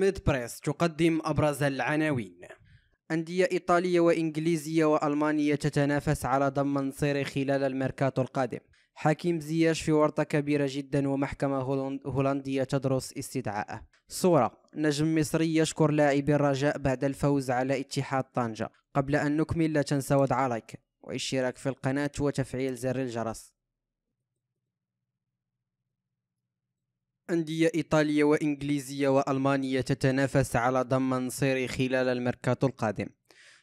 ميد بريس تقدم أبرز العناوين أندية إيطالية وإنجليزية وألمانية تتنافس على ضم منصير خلال الميركاتو القادم حكيم زياش في ورطة كبيرة جدا ومحكمة هولندية تدرس استدعاءه صورة نجم مصري يشكر لاعبي الرجاء بعد الفوز على اتحاد طنجة قبل أن نكمل لا تنسى وضع لايك واشتراك في القناة وتفعيل زر الجرس أندية إيطالية وإنجليزية وألمانية تتنافس على ضم منصيري خلال المركات القادم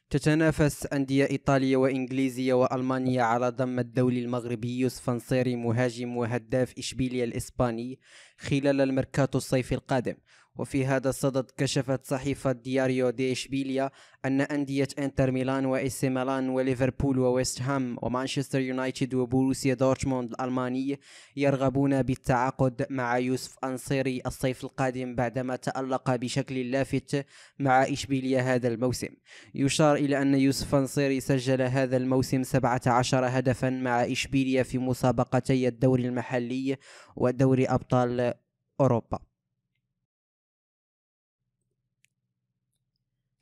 تتنافس أندية إيطالية وإنجليزية وألمانية على ضم الدولي المغربي يوسف نصيري مهاجم وهداف إشبيلية الإسباني خلال المركات الصيف القادم وفي هذا الصدد كشفت صحيفة دياريو دي إشبيليا أن أندية إنتر ميلان وإس ميلان وليفربول وويست هام ومانشستر يونايتد وبوروسيا دورتموند الألماني يرغبون بالتعاقد مع يوسف أنصيري الصيف القادم بعدما تألق بشكل لافت مع إشبيليا هذا الموسم يشار إلى أن يوسف أنصيري سجل هذا الموسم 17 هدفا مع إشبيليا في مسابقتي الدوري المحلي ودوري أبطال أوروبا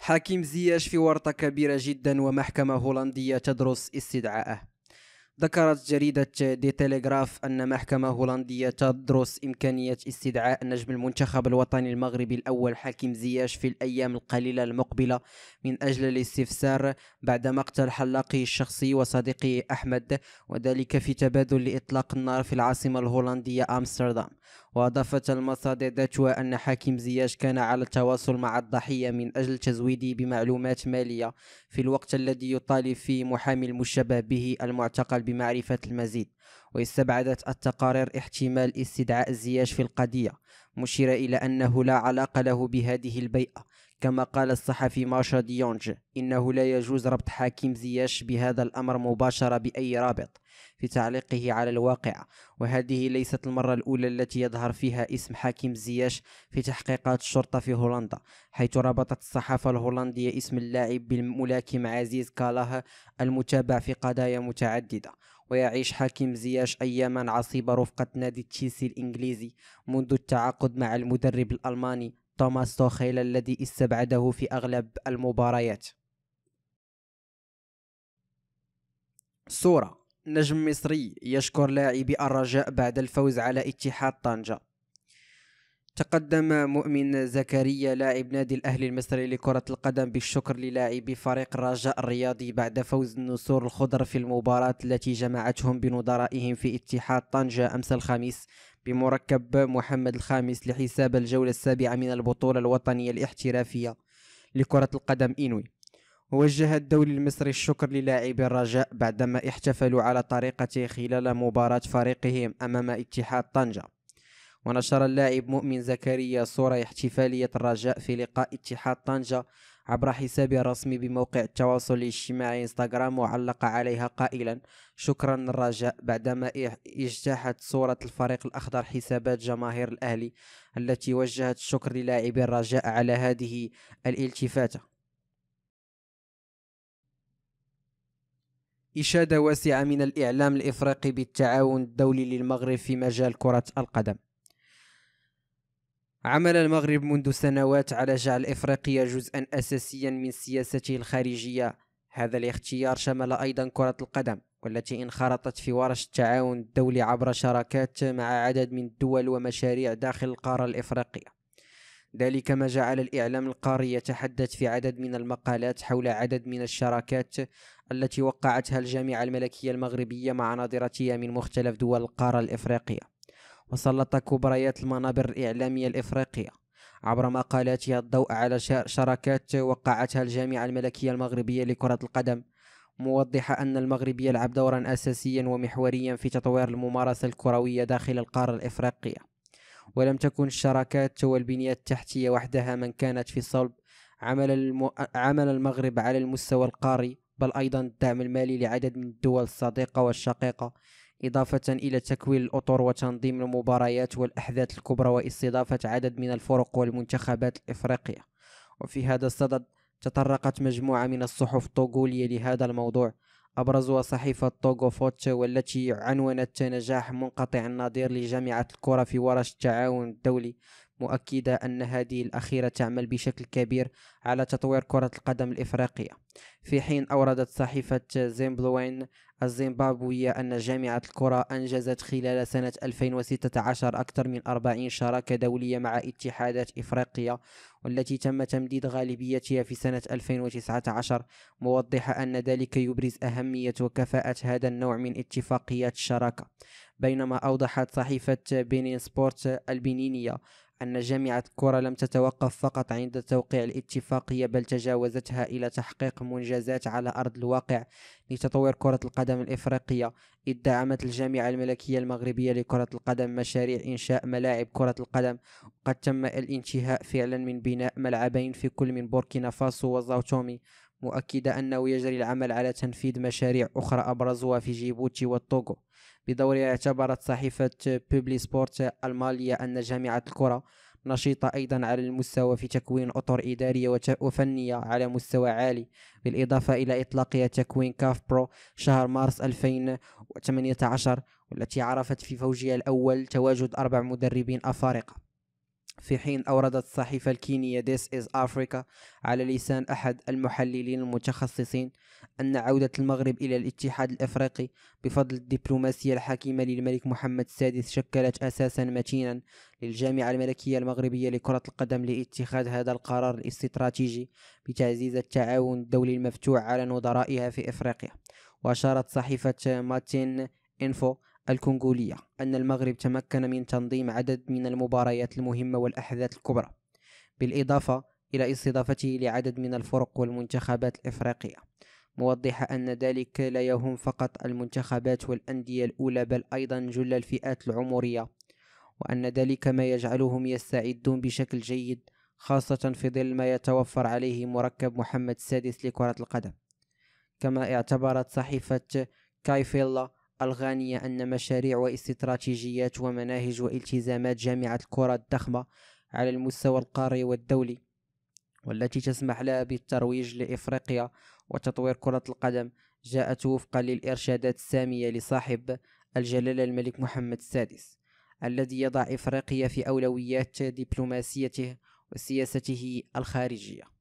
حكيم زياش في ورطة كبيرة جدا ومحكمة هولندية تدرس استدعاءه ذكرت جريدة دي تيليغراف أن محكمة هولندية تدرس إمكانية استدعاء نجم المنتخب الوطني المغربي الأول حكيم زياش في الأيام القليلة المقبلة من أجل الاستفسار بعد مقتل حلاقه الشخصي وصديقه أحمد وذلك في تبادل لإطلاق النار في العاصمة الهولندية أمستردام وأضافت المصادر ذاتها أن حكيم زياش كان على التواصل مع الضحية من أجل تزويده بمعلومات مالية في الوقت الذي يطالب فيه محامي المشبه به المعتقل بمعرفة المزيد واستبعدت التقارير احتمال استدعاء زياش في القضية مشيرة إلى أنه لا علاقة له بهذه البيئة كما قال الصحفي ماشا ديونج إنه لا يجوز ربط حاكيم زياش بهذا الأمر مباشرة بأي رابط في تعليقه على الواقع وهذه ليست المرة الأولى التي يظهر فيها اسم حاكيم زياش في تحقيقات الشرطة في هولندا حيث ربطت الصحافة الهولندية اسم اللاعب بالملاكم عزيز كالاه المتابع في قضايا متعددة ويعيش حاكم زياش أياما عصيبة رفقة نادي تشيلسي الإنجليزي منذ التعاقد مع المدرب الألماني توماس توخيل الذي استبعده في أغلب المباريات صورة نجم مصري يشكر لاعبي الرجاء بعد الفوز على اتحاد طنجة تقدم مؤمن زكريا لاعب نادي الأهلي المصري لكرة القدم بالشكر للاعبي فريق الرجاء الرياضي بعد فوز النسور الخضر في المباراة التي جمعتهم بنظرائهم في اتحاد طنجة أمس الخميس بمركب محمد الخامس لحساب الجولة السابعة من البطولة الوطنية الاحترافية لكرة القدم إنوي وجه الدولي المصري الشكر للاعبي الرجاء بعدما احتفلوا على طريقته خلال مباراة فريقهم أمام اتحاد طنجة ونشر اللاعب مؤمن زكريا صورة احتفالية الرجاء في لقاء اتحاد طنجة عبر حسابه الرسمي بموقع التواصل الاجتماعي انستغرام وعلق عليها قائلا شكرا الرجاء بعدما اجتاحت صورة الفريق الأخضر حسابات جماهير الأهلي التي وجهت الشكر للاعبي الرجاء على هذه الالتفاتة إشادة واسعة من الإعلام الإفريقي بالتعاون الدولي للمغرب في مجال كرة القدم عمل المغرب منذ سنوات على جعل افريقيا جزءا اساسيا من سياسته الخارجيه هذا الاختيار شمل ايضا كره القدم والتي انخرطت في ورش التعاون الدولي عبر شراكات مع عدد من الدول ومشاريع داخل القاره الافريقيه ذلك ما جعل الإعلام القاري يتحدث في عدد من المقالات حول عدد من الشراكات التي وقعتها الجامعة الملكية المغربية مع ناظرتها من مختلف دول القارة الإفريقية وسلط كبريات المنابر الإعلامية الإفريقية عبر مقالاتها الضوء على شراكات وقعتها الجامعة الملكية المغربية لكرة القدم موضحة أن المغرب يلعب دورا أساسيا ومحوريا في تطوير الممارسة الكروية داخل القارة الإفريقية ولم تكن الشراكات والبنية التحتية وحدها من كانت في صلب عمل, الم... عمل المغرب على المستوى القاري بل أيضا الدعم المالي لعدد من الدول الصديقة والشقيقة إضافة إلى تكوين الأطر وتنظيم المباريات والأحداث الكبرى واستضافة عدد من الفرق والمنتخبات الإفريقية وفي هذا الصدد تطرقت مجموعة من الصحف الطوغولية لهذا الموضوع أبرزها صحيفة طوغو فوتش والتي عنونت نجاح منقطع النظير لجامعة الكرة في ورش التعاون الدولي مؤكدة أن هذه الأخيرة تعمل بشكل كبير على تطوير كرة القدم الإفريقية في حين أوردت صحيفة زيمبلوين الزيمبابوية أن جامعة الكرة أنجزت خلال سنة 2016 أكثر من 40 شراكة دولية مع اتحادات إفريقيا والتي تم تمديد غالبيتها في سنة 2019 موضحة أن ذلك يبرز أهمية وكفاءة هذا النوع من اتفاقيات الشراكة بينما أوضحت صحيفة بينين سبورت البنينية أن جامعة كورة لم تتوقف فقط عند توقيع الاتفاقية بل تجاوزتها إلى تحقيق منجزات على أرض الواقع لتطوير كرة القدم الإفريقية إذ دعمت الجامعة الملكية المغربية لكرة القدم مشاريع إنشاء ملاعب كرة القدم وقد تم الانتهاء فعلا من بناء ملعبين في كل من بوركينا فاسو وزاوتومي مؤكدة أنه يجري العمل على تنفيذ مشاريع أخرى أبرزها في جيبوتي والطوغو بدورها اعتبرت صحيفة بيبلي سبورت المالية أن جامعة الكرة نشيطة أيضا على المستوى في تكوين أطر إدارية وفنية على مستوى عالي بالإضافة إلى إطلاقها تكوين كاف برو شهر مارس 2018 والتي عرفت في فوجها الأول تواجد أربع مدربين أفارقة في حين أوردت الصحيفة الكينية This is أفريكا على لسان أحد المحللين المتخصصين أن عودة المغرب إلى الاتحاد الأفريقي بفضل الدبلوماسية الحكيمة للملك محمد السادس شكلت أساسا متينا للجامعة الملكية المغربية لكرة القدم لاتخاذ هذا القرار الاستراتيجي بتعزيز التعاون الدولي المفتوح على نظرائها في إفريقيا وأشارت صحيفة ماتين إنفو الكونغولية أن المغرب تمكن من تنظيم عدد من المباريات المهمة والأحداث الكبرى بالإضافة إلى استضافته لعدد من الفرق والمنتخبات الإفريقية موضحة أن ذلك لا يهم فقط المنتخبات والأندية الأولى بل أيضا جل الفئات العمرية وأن ذلك ما يجعلهم يستعدون بشكل جيد خاصة في ظل ما يتوفر عليه مركب محمد السادس لكرة القدم كما اعتبرت صحيفة كايفيلا الغانية أن مشاريع واستراتيجيات ومناهج والتزامات جامعة الكرة الضخمة على المستوى القاري والدولي والتي تسمح لها بالترويج لإفريقيا وتطوير كرة القدم جاءت وفقا للإرشادات السامية لصاحب الجلالة الملك محمد السادس الذي يضع إفريقيا في أولويات دبلوماسيته وسياسته الخارجية